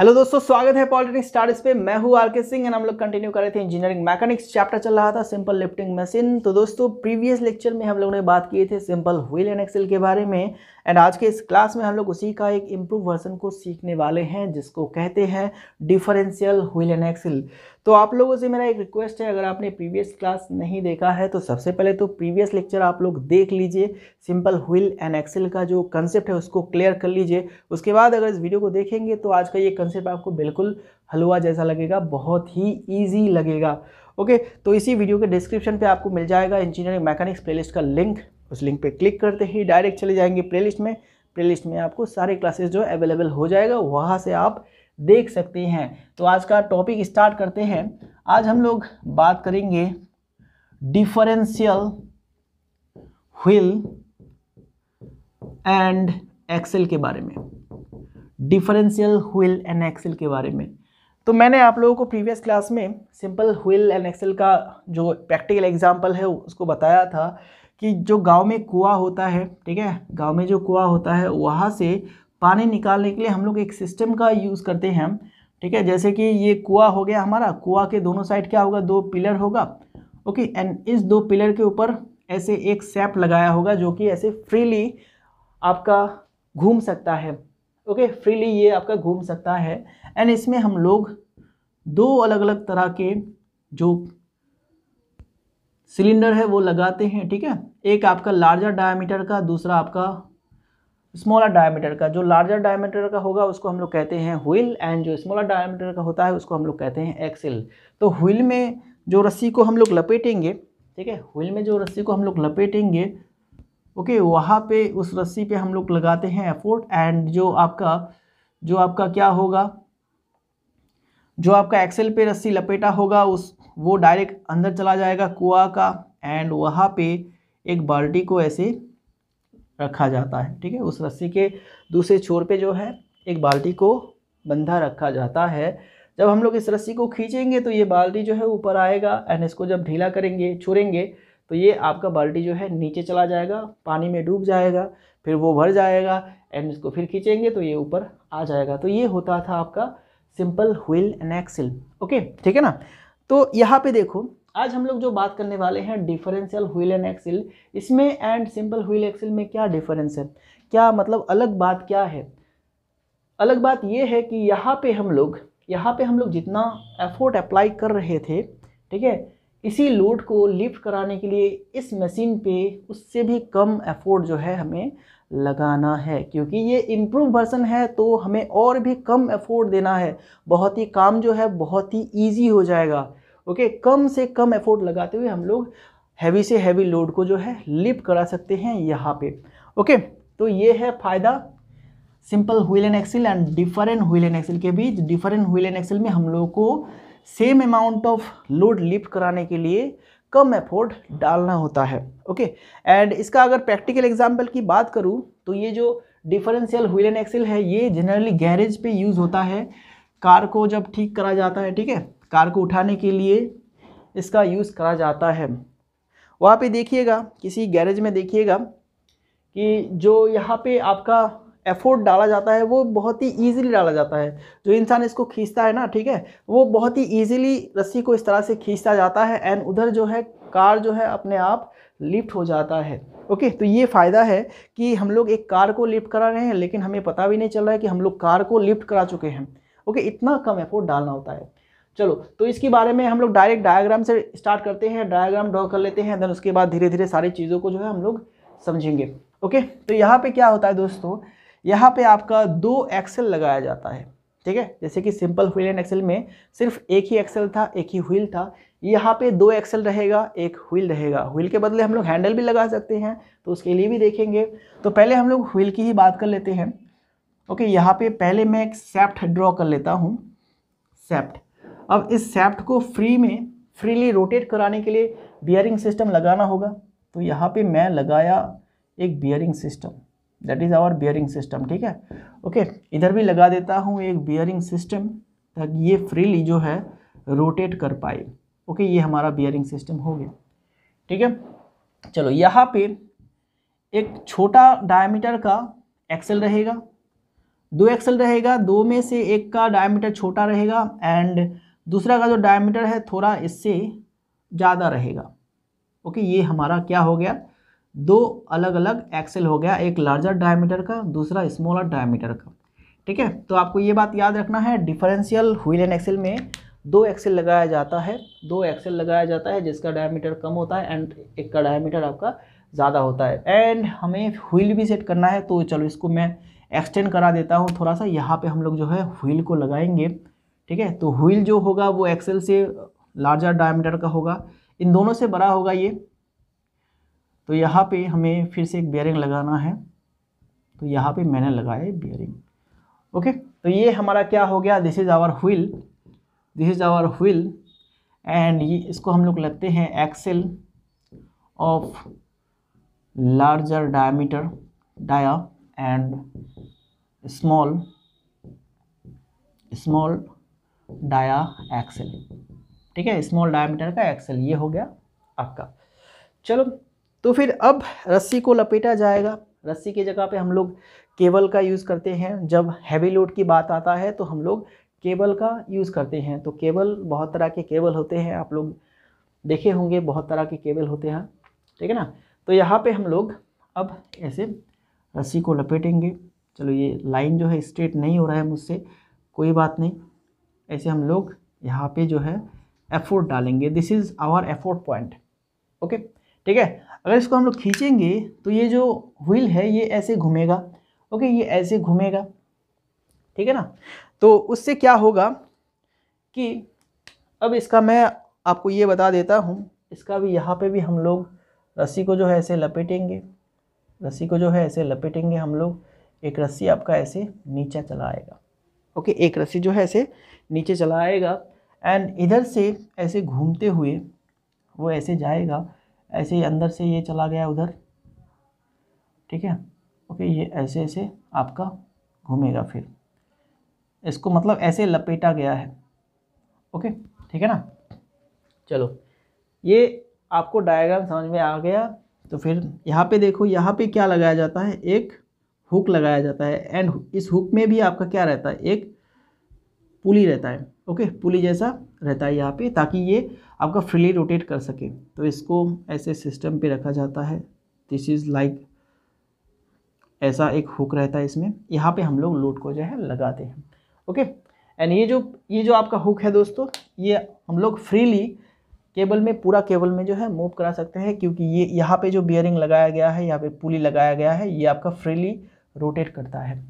Hello दोस्तों स्वागत है पॉलिटिक स्टार पे मैं हूँ आर के सिंह एंड हम लोग कंटिन्यू कर रहे थे इंजीनियरिंग मैकेनिक्स चैप्टर चल रहा था सिंपल लिफ्टिंग मशीन तो दोस्तों प्रीवियस लेक्चर में हम लोगों ने बात की थी सिंपल व्हील एंड एक्सेल के बारे में एंड आज के इस क्लास में हम लोग उसी का एक इम्प्रूव वर्जन को सीखने वाले हैं जिसको कहते हैं डिफरेंशियल व्हील एंड एक्सिल तो आप लोगों से मेरा एक रिक्वेस्ट है अगर आपने प्रीवियस क्लास नहीं देखा है तो सबसे पहले तो प्रीवियस लेक्चर आप लोग देख लीजिए सिंपल व्हील एंड एक्सेल का जो कंसेप्ट है उसको क्लियर कर लीजिए उसके बाद अगर इस वीडियो को देखेंगे तो आज का ये कंसेप्ट आपको बिल्कुल हलवा जैसा लगेगा बहुत ही ईजी लगेगा ओके तो इसी वीडियो के डिस्क्रिप्शन पर आपको मिल जाएगा इंजीनियरिंग मैकेनिक्स प्ले का लिंक उस लिंक पर क्लिक करते ही डायरेक्ट चले जाएंगे प्ले में प्ले में आपको सारे क्लासेज जो अवेलेबल हो जाएगा वहाँ से आप देख सकते हैं तो आज का टॉपिक स्टार्ट करते हैं आज हम लोग बात करेंगे डिफरेंशियल व्हील एंड एक्सेल के बारे में डिफरेंशियल व्हील एंड एक्सेल के बारे में तो मैंने आप लोगों को प्रीवियस क्लास में सिंपल व्हील एंड एक्सेल का जो प्रैक्टिकल एग्जाम्पल है उसको बताया था कि जो गांव में कुआ होता है ठीक है गांव में जो कुआ होता है वहां से पानी निकालने के लिए हम लोग एक सिस्टम का यूज़ करते हैं ठीक है जैसे कि ये कुआ हो गया हमारा कुआ के दोनों साइड क्या होगा दो पिलर होगा ओके एंड इस दो पिलर के ऊपर ऐसे एक सैप लगाया होगा जो कि ऐसे फ्रीली आपका घूम सकता है ओके फ्रीली ये आपका घूम सकता है एंड इसमें हम लोग दो अलग अलग तरह के जो सिलेंडर है वो लगाते हैं ठीक है एक आपका लार्जर डायमीटर का दूसरा आपका स्मॉलर डायमीटर का जो लार्जर डायमीटर का होगा उसको हम लोग कहते हैं व्हील एंड जो स्मॉलर डायमीटर का होता है उसको हम लोग कहते हैं एक्सेल तो व्हील में जो रस्सी को हम लोग लपेटेंगे ठीक है व्हील में जो रस्सी को हम लोग लपेटेंगे ओके वहाँ पे उस रस्सी पे हम लोग लगाते हैं एफोर्ट एंड जो आपका जो आपका क्या होगा जो आपका एक्सेल पे रस्सी लपेटा होगा उस वो डायरेक्ट अंदर चला जाएगा कुआ का एंड वहाँ पे एक बाल्टी को ऐसे रखा जाता है ठीक है उस रस्सी के दूसरे छोर पे जो है एक बाल्टी को बंधा रखा जाता है जब हम लोग इस रस्सी को खींचेंगे तो ये बाल्टी जो है ऊपर आएगा एंड इसको जब ढीला करेंगे छोड़ेंगे तो ये आपका बाल्टी जो है नीचे चला जाएगा पानी में डूब जाएगा फिर वो भर जाएगा एंड इसको फिर खींचेंगे तो ये ऊपर आ जाएगा तो ये होता था आपका simple wheel and axle okay ठीक है ना तो यहाँ पे देखो आज हम लोग जो बात करने वाले हैं डिफरेंशियल व्हील एंड एक्सिल इसमें एंड सिंपल व्हील एक्सिल में क्या डिफरेंस है क्या मतलब अलग बात क्या है अलग बात यह है कि यहाँ पे हम लोग यहाँ पे हम लोग जितना एफोर्ट अप्लाई कर रहे थे ठीक है इसी लोड को लिफ्ट कराने के लिए इस मशीन पे उससे भी कम एफोर्ट जो है हमें लगाना है क्योंकि ये इम्प्रूव वर्सन है तो हमें और भी कम एफोर्ट देना है बहुत ही काम जो है बहुत ही ईजी हो जाएगा ओके कम से कम एफोर्ट लगाते हुए हम लोग हैवी से हैवी लोड को जो है लिफ्ट करा सकते हैं यहाँ पे ओके तो ये है फ़ायदा simple wheel and axle and different wheel and axle के बीच डिफरेंट व्हील एंड एक्सिल में हम लोग को same amount of load lift कराने के लिए कम एफोर्ट डालना होता है ओके एंड इसका अगर प्रैक्टिकल एग्जाम्पल की बात करूँ तो ये जो डिफरेंशियल व्हील एंड एक्सिल है ये जनरली गैरेज पे यूज़ होता है कार को जब ठीक करा जाता है ठीक है कार को उठाने के लिए इसका यूज़ करा जाता है वहाँ पे देखिएगा किसी गैरेज में देखिएगा कि जो यहाँ पे आपका एफोर्ट डाला जाता है वो बहुत ही ईजिली डाला जाता है जो इंसान इसको खींचता है ना ठीक है वो बहुत ही ईजिली रस्सी को इस तरह से खींचता जाता है एंड उधर जो है कार जो है अपने आप लिफ्ट हो जाता है ओके तो ये फ़ायदा है कि हम लोग एक कार को लिफ्ट करा रहे हैं लेकिन हमें पता भी नहीं चल रहा है कि हम लोग कार को लिफ्ट करा चुके हैं ओके इतना कम एफोर्ट डालना होता है चलो तो इसके बारे में हम लोग डायरेक्ट डायग्राम से स्टार्ट करते हैं डायग्राम ड्रॉ कर लेते हैं देन उसके बाद धीरे धीरे सारी चीज़ों को जो है हम लोग समझेंगे ओके तो यहाँ पे क्या होता है दोस्तों यहाँ पे आपका दो एक्सेल लगाया जाता है ठीक है जैसे कि सिंपल व्हील एंड एक्सेल में सिर्फ एक ही एक्सेल था एक ही व्हील था यहाँ पर दो एक्सेल रहेगा एक व्हील रहेगा व्हील के बदले हम लोग हैंडल भी लगा सकते हैं तो उसके लिए भी देखेंगे तो पहले हम लोग व्हील की ही बात कर लेते हैं ओके यहाँ पर पहले मैं एक सेप्ट ड्रॉ कर लेता हूँ सेप्ट अब इस सेफ्ट को फ्री में फ्रीली रोटेट कराने के लिए बियरिंग सिस्टम लगाना होगा तो यहाँ पे मैं लगाया एक bearing system that is our bearing system ठीक है ओके okay, इधर भी लगा देता हूँ एक बियरिंग सिस्टम ताकि ये फ्रीली जो है रोटेट कर पाए ओके okay, ये हमारा बियरिंग सिस्टम हो गया ठीक है चलो यहाँ पे एक छोटा डायमीटर का एक्सल रहेगा दो एक्सल रहेगा दो में से एक का डायमीटर छोटा रहेगा एंड दूसरा का जो डायमीटर है थोड़ा इससे ज़्यादा रहेगा ओके ये हमारा क्या हो गया दो अलग अलग एक्सेल हो गया एक लार्जर डायमीटर का दूसरा स्मॉलर डायमीटर का ठीक है तो आपको ये बात याद रखना है डिफरेंशियल व्हील एंड एक्सेल में दो एक्सेल लगाया जाता है दो एक्सेल लगाया जाता है जिसका डायमीटर कम होता है एंड एक का डायमीटर आपका ज़्यादा होता है एंड हमें व्हील भी सेट करना है तो चलो इसको मैं एक्सटेंड करा देता हूँ थोड़ा सा यहाँ पर हम लोग जो है व्हील को लगाएंगे ठीक है तो व्हील जो होगा वो एक्सेल से लार्जर डायमीटर का होगा इन दोनों से बड़ा होगा ये तो यहाँ पे हमें फिर से एक बेयरिंग लगाना है तो यहाँ पे मैंने लगाया बेयरिंग ओके तो ये हमारा क्या हो गया this is our wheel this is our wheel and ये इसको हम लोग लगते हैं axle of larger diameter dia and small small dia axle ठीक है स्मॉल डायमीटर का एक्सेल ये हो गया आपका चलो तो फिर अब रस्सी को लपेटा जाएगा रस्सी की जगह पे हम लोग केबल का यूज़ करते हैं जब हैवी लोड की बात आता है तो हम लोग केबल का यूज़ करते हैं तो केबल बहुत तरह के केबल होते हैं आप लोग देखे होंगे बहुत तरह के केबल होते हैं ठीक है ना तो यहाँ पे हम लोग अब ऐसे रस्सी को लपेटेंगे चलो ये लाइन जो है स्ट्रेट नहीं हो रहा है मुझसे कोई बात नहीं ऐसे हम लोग यहाँ पे जो है एफोर्ट डालेंगे this is our effort point okay ठीक है अगर इसको हम लोग खींचेंगे तो ये जो व्हील है ये ऐसे घूमेगा ओके ये ऐसे घूमेगा ठीक है ना तो उससे क्या होगा कि अब इसका मैं आपको ये बता देता हूँ इसका भी यहाँ पे भी हम लोग रस्सी को जो है ऐसे लपेटेंगे रस्सी को जो है ऐसे लपेटेंगे हम लोग एक रस्सी आपका ऐसे नीचा चला आएगा ओके एक रस्सी जो है ऐसे नीचे चला आएगा एंड इधर से ऐसे घूमते हुए वो ऐसे जाएगा ऐसे अंदर से ये चला गया उधर ठीक है ओके ये ऐसे ऐसे आपका घूमेगा फिर इसको मतलब ऐसे लपेटा गया है ओके ठीक है ना चलो ये आपको डायग्राम समझ में आ गया तो फिर यहाँ पे देखो यहाँ पे क्या लगाया जाता है एक हुक लगाया जाता है एंड इस हुक में भी आपका क्या रहता है एक पुली रहता है ओके पुली जैसा रहता है यहाँ पे ताकि ये आपका फ्रीली रोटेट कर सके तो इसको ऐसे सिस्टम पे रखा जाता है दिस इज़ लाइक ऐसा एक हुक रहता है इसमें यहाँ पे हम लोग लोड को जो है लगाते हैं ओके एंड ये जो ये जो आपका हुक है दोस्तों ये हम लोग फ्रीली केबल में पूरा केबल में जो है मूव करा सकते हैं क्योंकि ये यहाँ पर जो बियरिंग लगाया गया है यहाँ पर पुली लगाया गया है ये आपका फ्रीली रोटेट करता है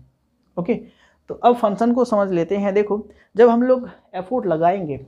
ओके तो अब फंक्शन को समझ लेते हैं देखो जब हम लोग एफोर्ट लगाएंगे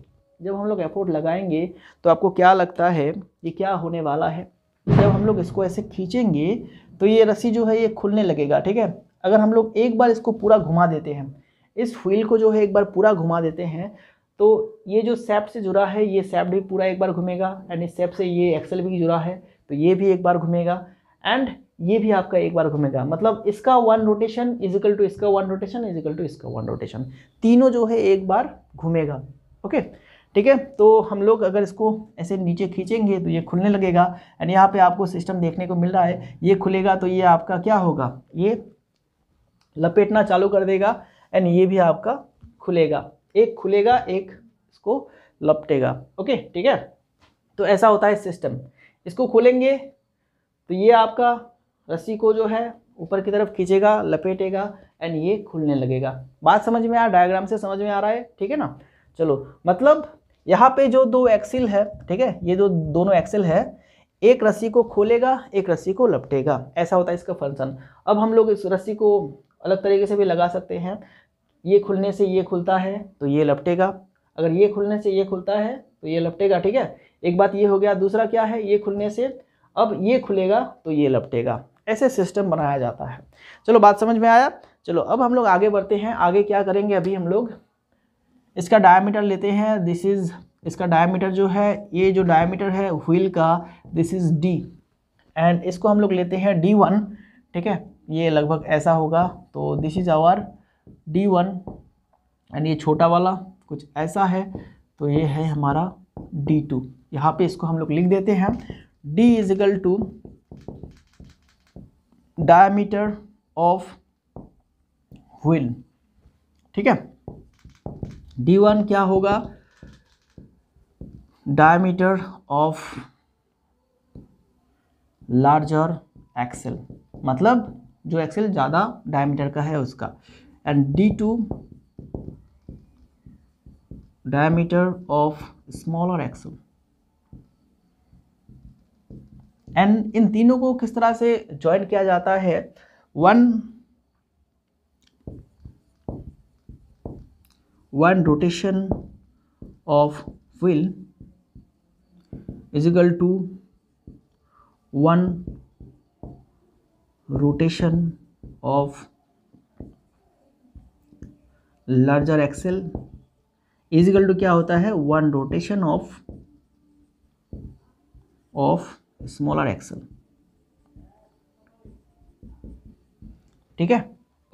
जब हम लोग एफोर्ट लगाएंगे तो आपको क्या लगता है ये क्या होने वाला है जब हम लोग इसको ऐसे खींचेंगे तो ये रस्सी जो है ये खुलने लगेगा ठीक है अगर हम लोग एक बार इसको पूरा घुमा देते हैं इस व्हील को जो है एक बार पूरा घुमा देते हैं तो ये जो सेप से जुड़ा है ये सैप भी पूरा एक बार घूमेगा एंड इस सेप से ये एक्सेल भी जुड़ा है तो ये भी एक बार घूमेगा एंड ये भी आपका एक बार घूमेगा मतलब इसका वन रोटेशन इजिकल टू इसका वन रोटेशन इजिकल टू इसका वन रोटेशन तीनों जो है एक बार घूमेगा ओके ठीक है तो हम लोग अगर इसको ऐसे नीचे खींचेंगे तो ये खुलने लगेगा एंड यहाँ पे आपको सिस्टम देखने को मिल रहा है ये खुलेगा तो ये आपका क्या होगा ये लपेटना चालू कर देगा एंड ये भी आपका खुलेगा एक खुलेगा एक इसको लपटेगा ओके ठीक है तो ऐसा होता है सिस्टम इसको खोलेंगे तो ये आपका रस्सी को जो है ऊपर की तरफ खींचेगा लपेटेगा एंड ये खुलने लगेगा बात समझ में आया डायग्राम से समझ में आ रहा है ठीक है ना चलो मतलब यहाँ पे जो दो एक्सिल है ठीक है ये जो दो, दोनों एक्सिल है एक रस्सी को खोलेगा एक रस्सी को लपटेगा ऐसा होता है इसका फंक्शन अब हम लोग इस रस्सी को अलग तरीके से भी लगा सकते हैं ये खुलने से ये खुलता है तो ये लपटेगा अगर ये खुलने से ये खुलता है तो ये लपटेगा ठीक है एक बात ये हो गया दूसरा क्या है ये खुलने से अब ये खुलेगा तो ये लपटेगा ऐसे सिस्टम बनाया जाता है चलो बात समझ में आया चलो अब हम लोग आगे बढ़ते हैं आगे क्या करेंगे अभी हम लोग इसका डायमीटर लेते हैं दिस इज़ इसका डायमीटर जो है ये जो डायमीटर है व्हील का दिस इज़ डी एंड इसको हम लोग लेते हैं डी वन ठीक है ये लगभग ऐसा होगा तो this is our D one and ये छोटा वाला कुछ ऐसा है तो ये है हमारा डी टू यहाँ पर इसको हम लोग लिख देते हैं D equal to diameter of wheel ठीक है डी वन क्या होगा डायमीटर ऑफ लार्जर एक्सेल मतलब जो एक्सेल ज़्यादा डायमीटर का है उसका and D two diameter of smaller axle and इन तीनों को किस तरह से ज्वाइन किया जाता है one one rotation of wheel equal to one rotation of larger axle equal to क्या होता है one rotation of of smaller axle ठीक है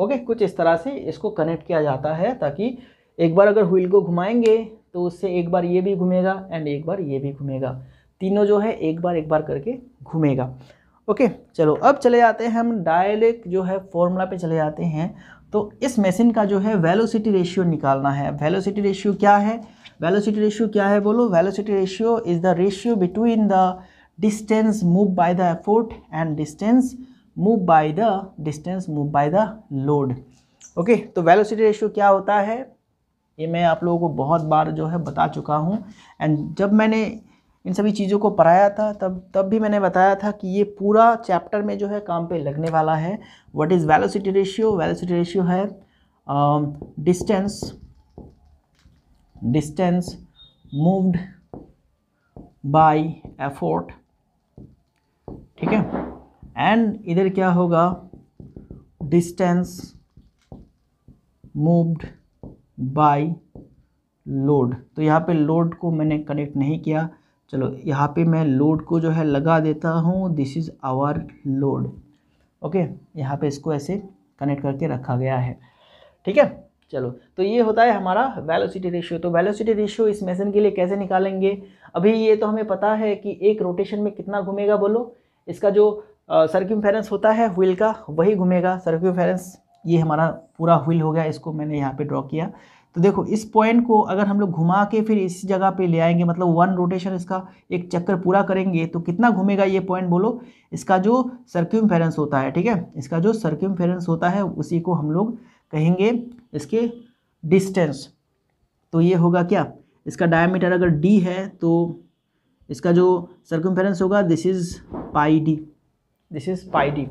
ओके कुछ इस तरह से इसको कनेक्ट किया जाता है ताकि एक बार अगर व्हील को घुमाएंगे तो उससे एक बार ये भी घूमेगा एंड एक बार ये भी घूमेगा तीनों जो है एक बार एक बार करके घूमेगा ओके चलो अब चले जाते हैं हम डायरेक्ट जो है फॉर्मूला पे चले जाते हैं तो इस मशीन का जो है वेलोसिटी रेशियो निकालना है वेलोसिटी रेशियो क्या है वेलोसिटी रेशियो क्या है बोलो velocity ratio is the ratio between the distance moved by the effort and distance moved by the distance moved by the load okay okay, तो वेलोसिटी रेशियो क्या होता है ये मैं आप लोगों को बहुत बार जो है बता चुका हूँ एंड जब मैंने इन सभी चीज़ों को पढ़ाया था तब तब भी मैंने बताया था कि ये पूरा चैप्टर में जो है काम पे लगने वाला है what is velocity ratio velocity ratio है distance distance moved by effort ठीक है एंड इधर क्या होगा डिस्टेंस मूव्ड बाय लोड तो यहाँ पे लोड को मैंने कनेक्ट नहीं किया चलो यहाँ पे मैं लोड को जो है लगा देता हूँ this is our load okay यहाँ पे इसको ऐसे कनेक्ट करके रखा गया है ठीक है चलो तो ये होता है हमारा वेलोसिटी रेशियो तो वेलोसिटी रेशियो इस मेसन के लिए कैसे निकालेंगे अभी ये तो हमें पता है कि एक रोटेशन में कितना घूमेगा बोलो इसका जो सर्क्यूम होता है व्हील का वही घूमेगा सर्क्यूम ये हमारा पूरा व्हील हो गया इसको मैंने यहाँ पे ड्रॉ किया तो देखो इस पॉइंट को अगर हम लोग घुमा के फिर इस जगह पे ले आएंगे मतलब वन रोटेशन इसका एक चक्कर पूरा करेंगे तो कितना घूमेगा ये पॉइंट बोलो इसका जो सर्क्यूम होता है ठीक है इसका जो सर्क्यूम होता है उसी को हम लोग कहेंगे इसके डिस्टेंस तो ये होगा क्या इसका डायमीटर अगर डी है तो इसका जो सर्क्यूम होगा this is pi D this is pi D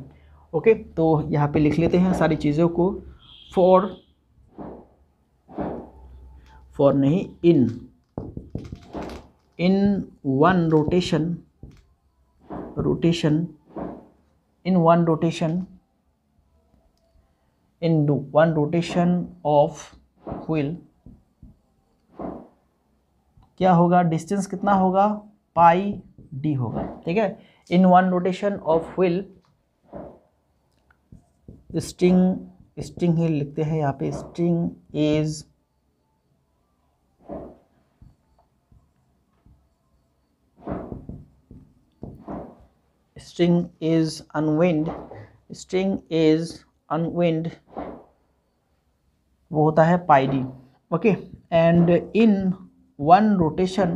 okay तो यहाँ पे लिख लेते हैं सारी चीज़ों को फॉर फॉर नहीं in in one rotation rotation in one rotation in one rotation of wheel क्या होगा डिस्टेंस कितना होगा पाई डी होगा ठीक है in one rotation of wheel string string ही लिखते हैं यहाँ पे string is string is unwind string is unwind वो होता है pi D okay and in one rotation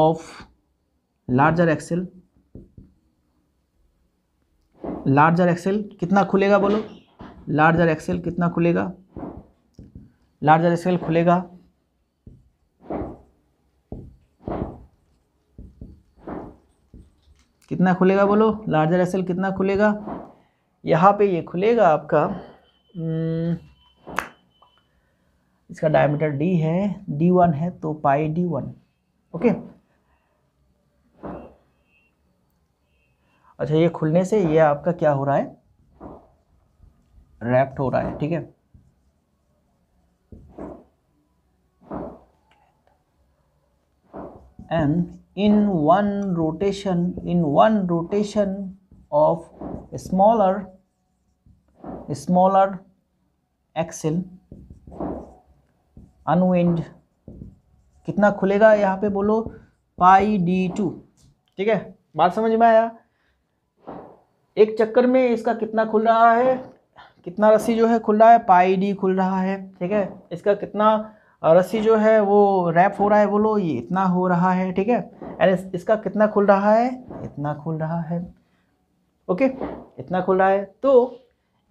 of larger axle larger axle कितना खुलेगा बोलो लार्जर एक्सेल कितना खुलेगा लार्जर एक्सेल खुलेगा कितना खुलेगा बोलो लार्जर एक्सेल कितना खुलेगा यहाँ पे ये खुलेगा आपका हम्म, इसका डायमीटर डी है डी वन है तो पाई डी वन ओके अच्छा ये खुलने से ये आपका क्या हो रहा है रैप्ट हो रहा है ठीक है and in one rotation in one rotation of smaller smaller axle unwind कितना खुलेगा यहाँ पे बोलो पाई डी टू ठीक है बात समझ में आया एक चक्कर में इसका कितना खुल रहा है कितना रस्सी जो है खुल रहा है पाई डी खुल रहा है ठीक है इसका कितना रस्सी जो है वो रैप हो रहा है बोलो ये इतना हो रहा है ठीक है एंड इसका कितना खुल रहा है इतना खुल रहा है ओके इतना खुल रहा है तो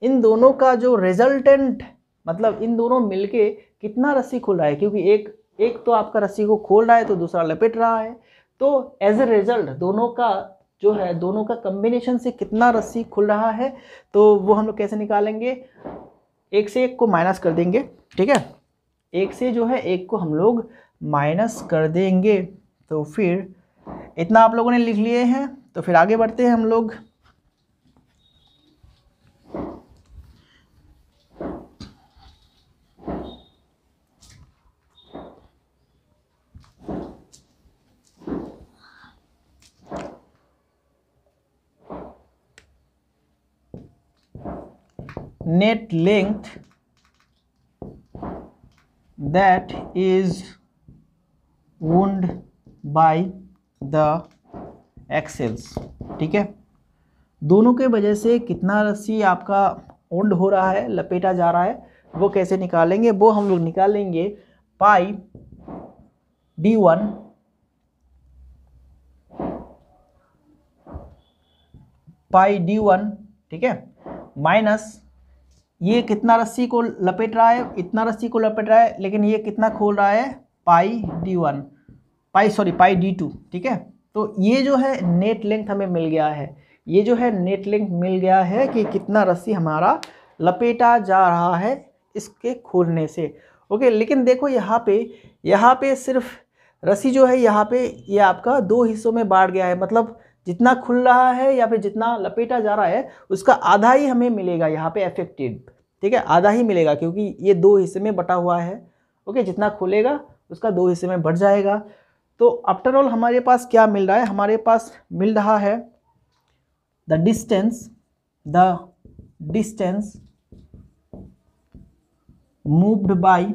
इन दोनों का जो रिजल्टेंट मतलब इन दोनों मिलके कितना रस्सी खुल रहा है क्योंकि एक एक तो आपका रस्सी को खोल रहा है तो दूसरा लपेट रहा है तो एज ए रिजल्ट दोनों का जो है दोनों का कम्बिनेशन से कितना रस्सी खुल रहा है तो वो हम लोग कैसे निकालेंगे एक से एक को माइनस कर देंगे ठीक है एक से जो है एक को हम लोग माइनस कर देंगे तो फिर इतना आप लोगों ने लिख लिए हैं तो फिर आगे बढ़ते हैं हम लोग net length that is wound by the एक्सेल्स ठीक है दोनों के वजह से कितना रस्सी आपका ओंड हो रहा है लपेटा जा रहा है वो कैसे निकालेंगे वो हम लोग निकालेंगे pi D one pi D one ठीक है माइनस ये कितना रस्सी को लपेट रहा है इतना रस्सी को लपेट रहा है लेकिन ये कितना खोल रहा है pi D one pi sorry pi D two ठीक है तो ये जो है नेट लेंथ हमें मिल गया है ये जो है नेट लेंथ मिल गया है कि कितना रस्सी हमारा लपेटा जा रहा है इसके खोलने से ओके लेकिन देखो यहाँ पे यहाँ पे सिर्फ रस्सी जो है यहाँ पे ये यह आपका दो हिस्सों में बांट गया है मतलब जितना खुल रहा है या फिर जितना लपेटा जा रहा है उसका आधा ही हमें मिलेगा यहाँ पे एफेक्टेड ठीक है आधा ही मिलेगा क्योंकि ये दो हिस्से में बटा हुआ है ओके जितना खुलेगा उसका दो हिस्से में बढ़ जाएगा तो आफ्टर ऑल हमारे पास क्या मिल रहा है हमारे पास मिल रहा है the distance the distance moved by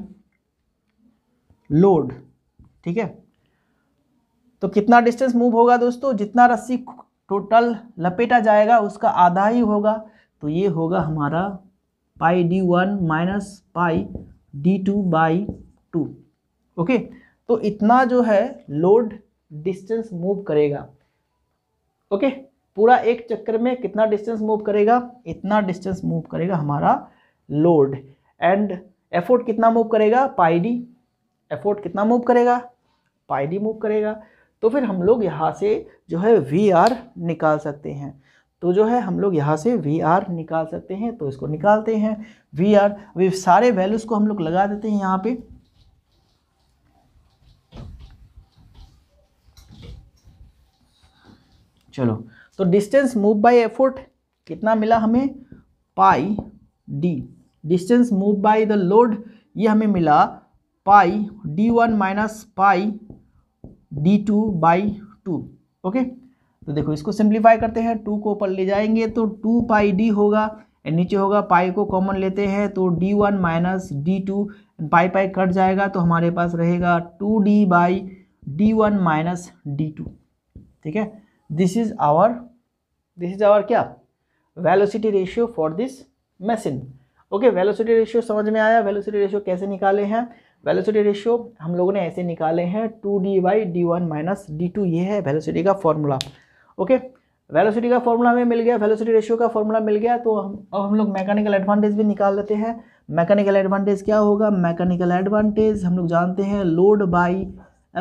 load ठीक है तो कितना डिस्टेंस मूव होगा दोस्तों जितना रस्सी टोटल लपेटा जाएगा उसका आधा ही होगा तो ये होगा हमारा pi D one minus pi D two by two okay तो इतना जो है लोड डिस्टेंस मूव करेगा ओके पूरा एक चक्कर में कितना डिस्टेंस मूव करेगा इतना डिस्टेंस मूव करेगा हमारा लोड एंड एफोर्ट कितना मूव करेगा पाई डी एफोर्ट कितना मूव करेगा पाई डी मूव करेगा तो फिर हम लोग यहाँ से जो है वी आर निकाल सकते हैं तो जो है हम लोग यहाँ से वी आर निकाल सकते हैं तो इसको निकालते हैं वी आर अभी सारे वैल्यूज़ को हम लोग लगा देते हैं यहाँ पे चलो तो डिस्टेंस मूव बाय एफर्ट कितना मिला हमें pi D distance move by the load ये हमें मिला pi D one minus pi D two by two okay तो देखो इसको सिंप्लीफाई करते हैं टू को ऊपर ले जाएंगे तो टू पाई डी होगा एंड नीचे होगा पाई को कॉमन लेते हैं तो D one minus D two pi pi cut जाएगा तो हमारे पास रहेगा two D by D one minus D two ठीक है this is our this is our क्या velocity ratio for this machine okay velocity ratio समझ में आया वेलोसिटी रेशियो कैसे निकाले हैं वेलोसिटी रेशियो हम लोगों ने ऐसे निकाले हैं two D by D one minus D two ये है वेलोसिटी का फॉर्मूला ओके वेलोसिटी का फॉर्मूला हमें मिल गया वेलोसिटी रेशियो का फॉर्मूला मिल गया तो हम अब हम लोग मैकेनिकल एडवांटेज भी निकाल लेते हैं मैकेनिकल एडवांटेज क्या होगा मैकेनिकल एडवांटेज हम लोग जानते हैं load by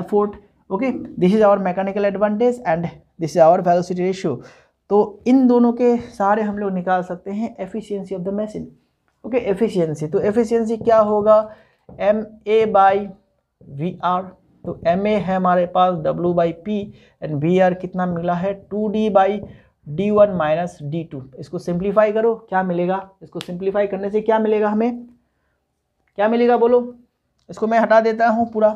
effort okay this is our mechanical advantage and this is our velocity ratio तो इन दोनों के सारे हम लोग निकाल सकते हैं efficiency of the machine okay efficiency तो एफिशिएंसी क्या होगा M A by V R तो एम ए है हमारे पास W by P and V R कितना मिला है two D by D one minus D two इसको सिंप्लीफाई करो क्या मिलेगा इसको सिंप्लीफाई करने से क्या मिलेगा हमें क्या मिलेगा बोलो इसको मैं हटा देता हूँ पूरा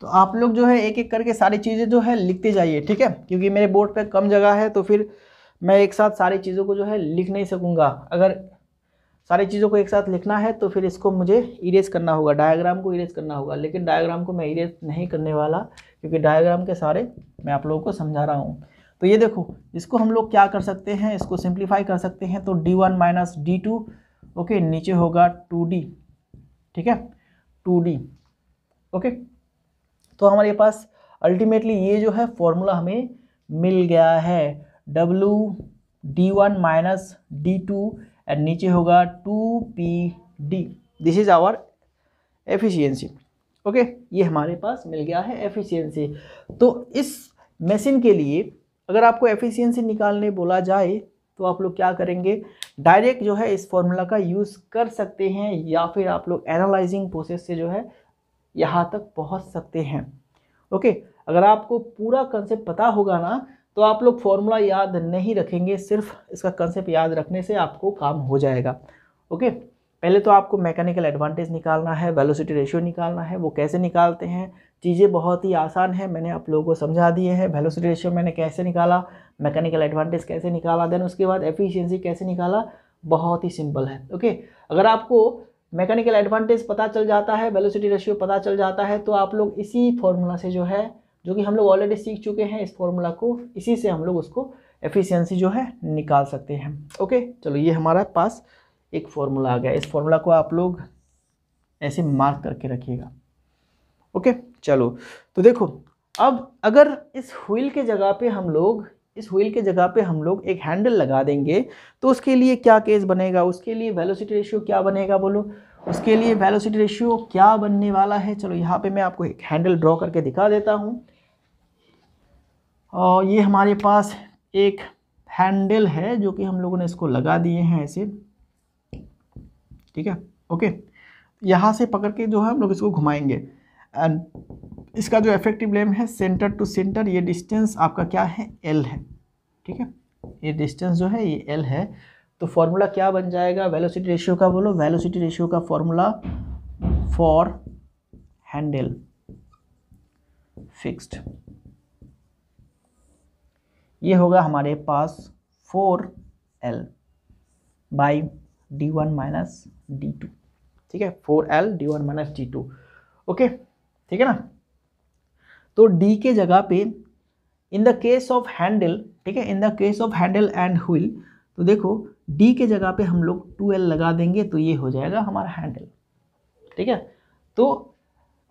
तो आप लोग जो है एक एक करके सारी चीज़ें जो है लिखते जाइए ठीक है क्योंकि मेरे बोर्ड पे कम जगह है तो फिर मैं एक साथ सारी चीज़ों को जो है लिख नहीं सकूँगा अगर सारी चीज़ों को एक साथ लिखना है तो फिर इसको मुझे इरेज करना होगा डायग्राम को इरेज करना होगा लेकिन डायग्राम को मैं इरेज नहीं करने वाला क्योंकि डायग्राम के सारे मैं आप लोगों को समझा रहा हूँ तो ये देखो इसको हम लोग क्या कर सकते हैं इसको सिंप्लीफाई कर सकते हैं तो D one minus D two okay नीचे होगा टू डी ठीक है टू डी ओके तो हमारे पास अल्टीमेटली ये जो है फॉर्मूला हमें मिल गया है W D one minus D two and नीचे होगा two P D this is our efficiency okay ये हमारे पास मिल गया है एफिशिएंसी तो इस मशीन के लिए अगर आपको एफिशिएंसी निकालने बोला जाए तो आप लोग क्या करेंगे डायरेक्ट जो है इस फॉर्मूला का यूज़ कर सकते हैं या फिर आप लोग एनालाइजिंग प्रोसेस से जो है यहाँ तक पहुँच सकते हैं ओके अगर आपको पूरा कंसेप्ट पता होगा ना तो आप लोग फॉर्मूला याद नहीं रखेंगे सिर्फ इसका कंसेप्ट याद रखने से आपको काम हो जाएगा ओके पहले तो आपको मैकेनिकल एडवांटेज निकालना है वेलोसिटी रेशियो निकालना है वो कैसे निकालते हैं चीज़ें बहुत ही आसान है मैंने आप लोगों को समझा दिए हैं वेलोसिटी रेशियो मैंने कैसे निकाला मैकेनिकल एडवांटेज कैसे निकाला देन उसके बाद एफिशिएंसी कैसे निकाला बहुत ही सिंपल है ओके अगर आपको मैकेनिकल एडवांटेज पता चल जाता है वेलोसिटी रेशियो पता चल जाता है तो आप लोग इसी फॉर्मूला से जो है जो कि हम लोग ऑलरेडी सीख चुके हैं इस फॉर्मूला को इसी से हम लोग उसको एफिशिएंसी जो है निकाल सकते हैं ओके चलो ये हमारा पास एक फॉर्मूला आ गया इस फॉर्मूला को आप लोग ऐसे मार्क करके रखिएगा ओके चलो तो देखो अब अगर इस व्हील के जगह पे हम लोग इस व्हील के जगह पे हम लोग एक हैंडल लगा देंगे तो उसके लिए क्या केस बनेगा उसके लिए वेलोसिटी रेशियो क्या बनेगा बोलो उसके लिए वेलोसिटी रेशियो क्या बनने वाला है चलो यहाँ पे मैं आपको एक हैंडल ड्रॉ करके दिखा देता हूँ और ये हमारे पास एक हैंडल है जो कि हम लोगों ने इसको लगा दिए हैं ऐसे ठीक है ओके यहाँ से पकड़ के जो है हम लोग इसको घुमाएंगे एंड इसका जो इफेक्टिव लेम है सेंटर टू सेंटर ये डिस्टेंस आपका क्या है एल है ठीक है ये डिस्टेंस जो है ये एल है तो फॉर्मूला क्या बन जाएगा वेलोसिटी रेशियो का बोलो वेलोसिटी रेशियो का फॉर्मूला फॉर हैंडल फिक्स्ड ये होगा हमारे पास four L by D one minus D two ठीक है four L D one minus D two okay ठीक है ना तो डी के जगह पे in the case of handle ठीक है in the case of handle and wheel तो देखो डी के जगह पे हम लोग टू एल लगा देंगे तो ये हो जाएगा हमारा हैंडल ठीक है तो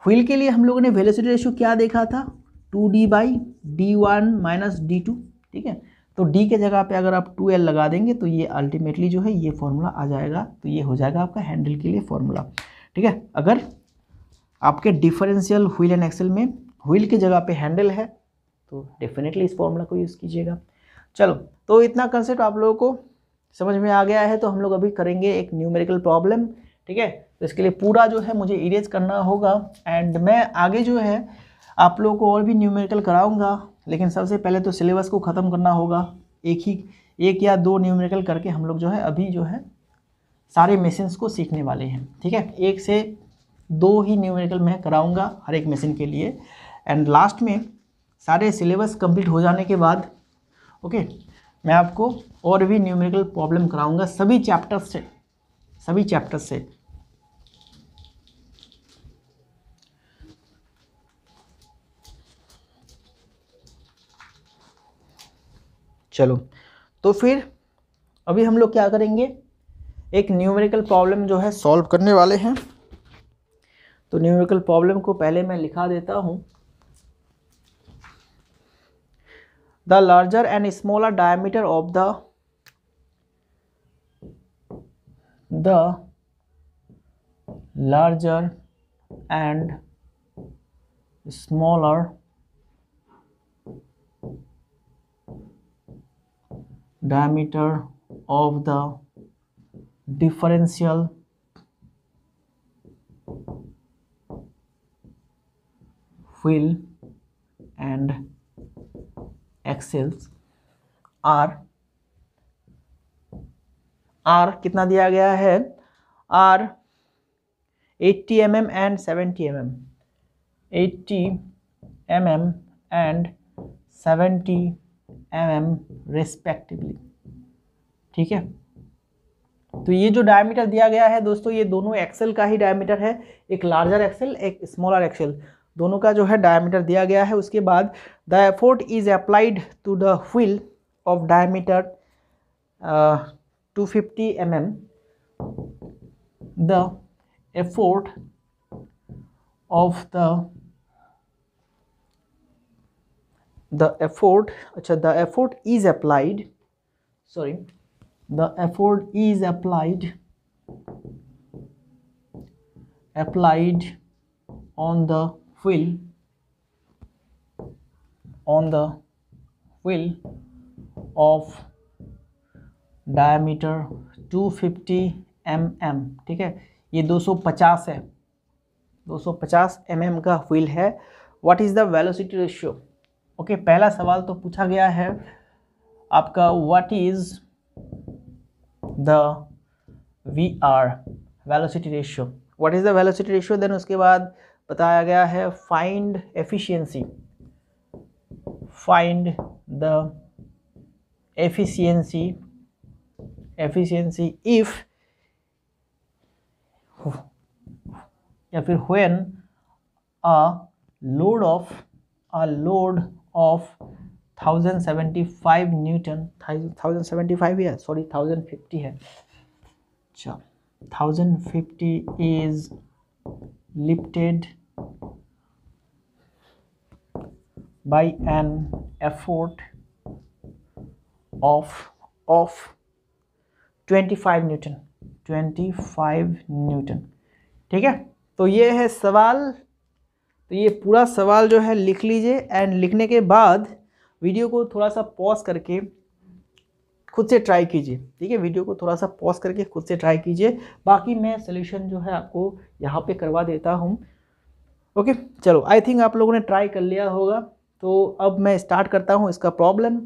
व्हील के लिए हम लोगों ने वेलोसिटी रेशियो क्या देखा था two D by D one minus D two ठीक है तो डी के जगह पे अगर आप टू एल लगा देंगे तो ये अल्टीमेटली जो है ये फॉर्मूला आ जाएगा तो ये हो जाएगा आपका हैंडल के लिए फॉर्मूला ठीक है अगर आपके डिफरेंशियल व्हील एंड एक्सेल में व्हील की जगह पे हैंडल है तो डेफिनेटली इस फॉर्मूला को यूज़ कीजिएगा चलो तो इतना कंसेप्ट आप लोगों को समझ में आ गया है तो हम लोग अभी करेंगे एक न्यूमेरिकल प्रॉब्लम ठीक है तो इसके लिए पूरा जो है मुझे इरेज करना होगा एंड मैं आगे जो है आप लोगों को और भी न्यूमेरिकल कराऊंगा लेकिन सबसे पहले तो सिलेबस को ख़त्म करना होगा एक ही एक या दो न्यूमेरिकल करके हम लोग जो है अभी जो है सारे मशीन्स को सीखने वाले हैं ठीक है एक से दो ही न्यूमेरिकल मैं कराऊंगा हर एक मशीन के लिए एंड लास्ट में सारे सिलेबस कम्प्लीट हो जाने के बाद ओके मैं आपको और भी न्यूमेरिकल प्रॉब्लम कराऊंगा सभी चैप्टर्स से सभी चैप्टर्स से चलो तो फिर अभी हम लोग क्या करेंगे एक न्यूमेरिकल प्रॉब्लम जो है सॉल्व करने वाले हैं तो न्यूमेरिकल प्रॉब्लम को पहले मैं लिखा देता हूं the larger and smaller diameter of the the larger and smaller diameter of the differential wheel and axles are are कितना दिया गया है are 80 M M and 70 M M eighty M M and 70 M M respectively ठीक है तो ये जो diameter दिया गया है दोस्तों ये दोनों एक्सेल का ही डायमीटर है एक लार्जर एक्सेल एक स्मॉलर एक्सेल दोनों का जो है डायमीटर दिया गया है उसके बाद the effort is applied to the wheel of diameter two fifty M M the effort of the the effort अच्छा the effort is applied sorry the effort is applied applied on the will on the will of diameter 250 mm ठीक है ये 250 है 250 mm का wheel है what is the velocity ratio okay okay, पहला सवाल तो पूछा गया है आपका what is the V R velocity ratio what is the velocity ratio then उसके बाद बताया गया है find efficiency find the efficiency efficiency if या फिर when a load of a load seventy five newton ही है सॉरी फिफ्टी है अच्छा fifty is by an effort of of twenty five Newton five newton ठीक है तो ये है सवाल तो ये पूरा सवाल जो है लिख लीजिए एंड लिखने के बाद वीडियो को थोड़ा सा पॉज करके खुद से ट्राई कीजिए ठीक है वीडियो को थोड़ा सा पॉज करके खुद से ट्राई कीजिए बाकी मैं सोल्यूशन जो है आपको यहाँ पे करवा देता हूँ ओके चलो आई थिंक आप लोगों ने ट्राई कर लिया होगा तो अब मैं स्टार्ट करता हूँ इसका प्रॉब्लम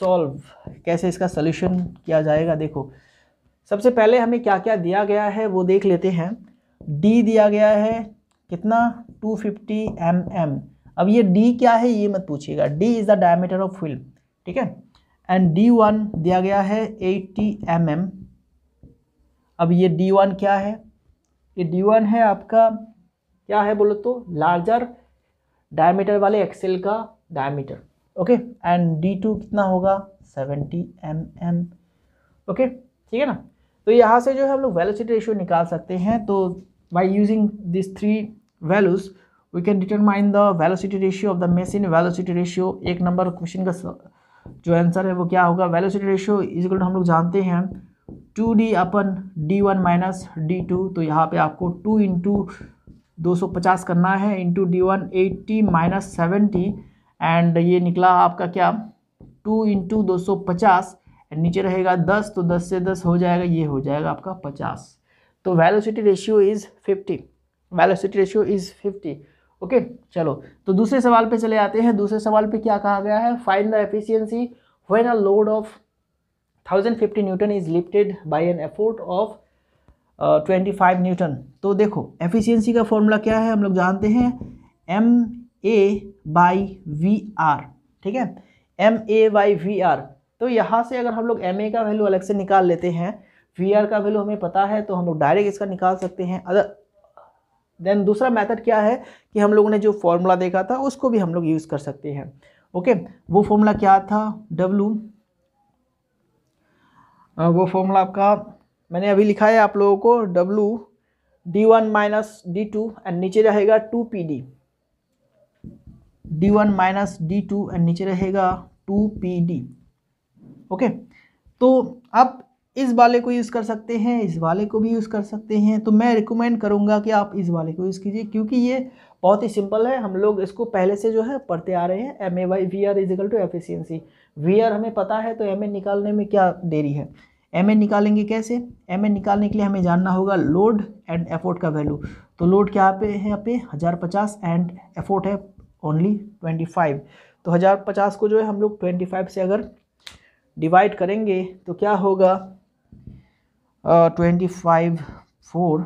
सॉल्व कैसे इसका सोल्यूशन किया जाएगा देखो सबसे पहले हमें क्या क्या दिया गया है वो देख लेते हैं डी दिया गया है कितना टू फिफ्टी एम एम अब ये डी क्या है ये मत पूछिएगा D is the diameter of film ठीक है एंड डी वन दिया गया है एट्टी एम एम अब ये डी वन क्या है ये डी वन है आपका क्या है बोलो तो लार्जर डायमीटर वाले एक्सेल का diameter okay and D two कितना होगा सेवेंटी एम एम ओके ठीक है ना तो यहाँ से जो है हम लोग वेलोसिटी रेशियो निकाल सकते हैं तो by using this three values we can determine the velocity ratio of the machine velocity ratio एक नंबर क्वेश्चन का जो आंसर है वो क्या होगा velocity रेशियो इज हम लोग जानते हैं टू डी अपन D one minus D two तो यहाँ पे आपको टू इंटू दो सौ पचास करना है into D one eighty minus seventy and ये निकला आपका क्या टू इंटू दो सौ पचास एंड नीचे रहेगा दस तो दस से दस हो जाएगा ये हो जाएगा आपका पचास तो velocity ratio is fifty velocity ratio is fifty okay चलो तो दूसरे सवाल पे चले आते हैं दूसरे सवाल पे क्या कहा गया है find the efficiency when a load of thousand fifty newton is lifted by an effort of twenty five newton तो देखो एफिशियंसी का फॉर्मूला क्या है हम लोग जानते हैं M A by V R ठीक है M A by V R तो यहाँ से अगर हम लोग एम ए का वैल्यू अलग से निकाल लेते हैं वी आर का वैल्यू हमें पता है तो हम लोग डायरेक्ट इसका निकाल सकते हैं अगर देन दूसरा मेथड क्या है कि हम लोगों ने जो फॉर्मूला देखा था उसको भी हम लोग यूज़ कर सकते हैं ओके वो फॉर्मूला क्या था डब्लू वो फॉर्मूला आपका मैंने अभी लिखा है आप लोगों को W D one minus D two and नीचे रहेगा two P D D one minus D two and नीचे रहेगा टू पी डी ओके तो अब इस वाले को यूज़ कर सकते हैं इस वाले को भी यूज़ कर सकते हैं तो मैं रिकमेंड करूँगा कि आप इस वाले को यूज़ कीजिए क्योंकि ये बहुत ही सिंपल है हम लोग इसको पहले से जो है पढ़ते आ रहे हैं M A by V R is equal to efficiency V R हमें पता है तो एम ए निकालने में क्या देरी है एम ए निकालेंगे कैसे एम ए निकालने के लिए हमें जानना होगा लोड एंड एफोर्ट का वैल्यू तो लोड क्या पे है यहाँ पे हज़ार पचास एंड एफोर्ट है ओनली ट्वेंटी फाइव तो हज़ार पचास को जो है हम लोग ट्वेंटी फाइव से अगर डिवाइड करेंगे तो क्या होगा ट्वेंटी फाइव फोर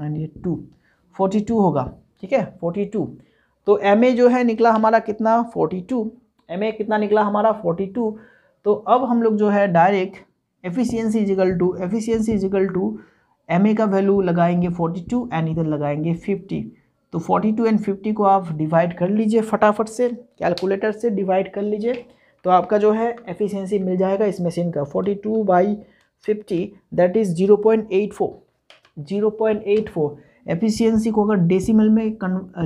एंड ये टू फोर्टी टू होगा ठीक है फोर्टी टू तो एम ए जो है निकला हमारा कितना फोर्टी टू एम ए कितना निकला हमारा फोर्टी टू तो अब हम लोग जो है direct efficiency is equal to efficiency is equal to M A का वैल्यू लगाएंगे फोर्टी टू एंड इधर लगाएंगे फिफ्टी तो फोर्टी टू एंड फिफ्टी को आप डिवाइड कर लीजिए फटाफट से कैलकुलेटर से डिवाइड कर लीजिए तो आपका जो है एफिशियंसी मिल जाएगा इस मशीन का forty two by fifty that is zero point eight four zero point eight four efficiency को अगर डेसिमल में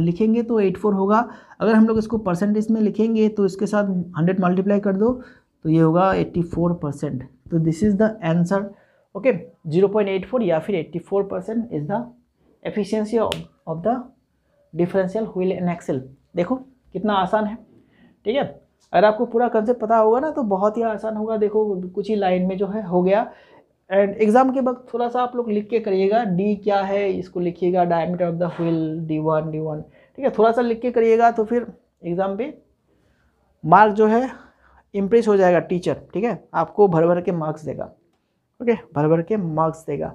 लिखेंगे तो एट फोर होगा अगर हम लोग इसको परसेंटेज में लिखेंगे तो इसके साथ हंड्रेड मल्टीप्लाई कर दो तो ये होगा एट्टी फोर परसेंट तो this is the answer okay zero point eight four या फिर eighty four percent is the efficiency of the differential wheel and axle देखो कितना आसान है ठीक है अगर आपको पूरा कंसेप्ट पता होगा ना तो बहुत ही आसान होगा देखो कुछ ही लाइन में जो है हो गया एंड एग्ज़ाम के वक्त थोड़ा सा आप लोग लिख के करिएगा डी क्या है इसको लिखिएगा diameter of the wheel D one D one ठीक है थोड़ा सा लिख के करिएगा तो फिर एग्ज़ाम पे मार्क जो है इम्प्रेस हो जाएगा टीचर ठीक है आपको भर भर के मार्क्स देगा ओके भर भर के मार्क्स देगा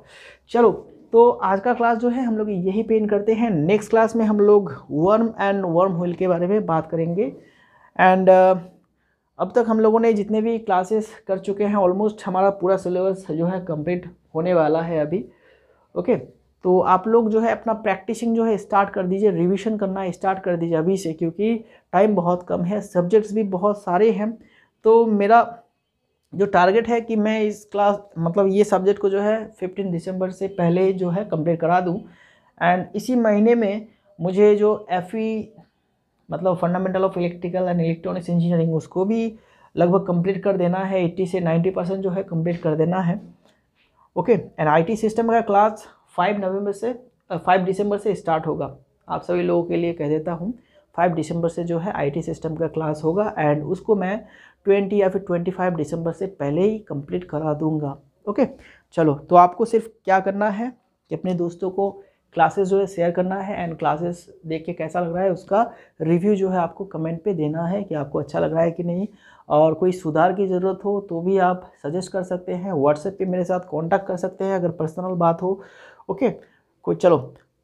चलो तो आज का क्लास जो है हम लोग यही पेन करते हैं नेक्स्ट क्लास में हम लोग वर्म एंड वर्म होल के बारे में बात करेंगे एंड uh, अब तक हम लोगों ने जितने भी क्लासेस कर चुके हैं ऑलमोस्ट हमारा पूरा सिलेबस जो है कंप्लीट होने वाला है अभी ओके okay? तो आप लोग जो है अपना प्रैक्टिसिंग जो है स्टार्ट कर दीजिए रिवीजन करना स्टार्ट कर दीजिए अभी से क्योंकि टाइम बहुत कम है सब्जेक्ट्स भी बहुत सारे हैं तो मेरा जो टारगेट है कि मैं इस क्लास मतलब ये सब्जेक्ट को जो है 15 दिसंबर से पहले जो है कंप्लीट करा दूं एंड इसी महीने में मुझे जो एफ मतलब fundamental of electrical and electronics engineering उसको भी लगभग कंप्लीट कर देना है 80 से 90 परसेंट जो है कंप्लीट कर देना है ओके एंड आईटी सिस्टम का क्लास 5 नवंबर से 5 दिसंबर से स्टार्ट होगा आप सभी लोगों के लिए कह देता हूँ 5 दिसंबर से जो है आईटी सिस्टम का क्लास होगा एंड उसको मैं 20 या फिर 25 दिसंबर से पहले ही कंप्लीट करा दूँगा ओके चलो तो आपको सिर्फ क्या करना है कि अपने दोस्तों को क्लासेस जो है शेयर करना है एंड क्लासेस देख के कैसा लग रहा है उसका रिव्यू जो है आपको कमेंट पे देना है कि आपको अच्छा लग रहा है कि नहीं और कोई सुधार की ज़रूरत हो तो भी आप सजेस्ट कर सकते हैं व्हाट्सएप पे मेरे साथ कांटेक्ट कर सकते हैं अगर पर्सनल बात हो ओके कोई चलो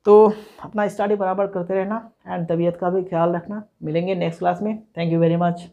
तो अपना स्टडी बराबर करते रहना एंड तबीयत का भी ख्याल रखना मिलेंगे नेक्स्ट क्लास में थैंक यू वेरी मच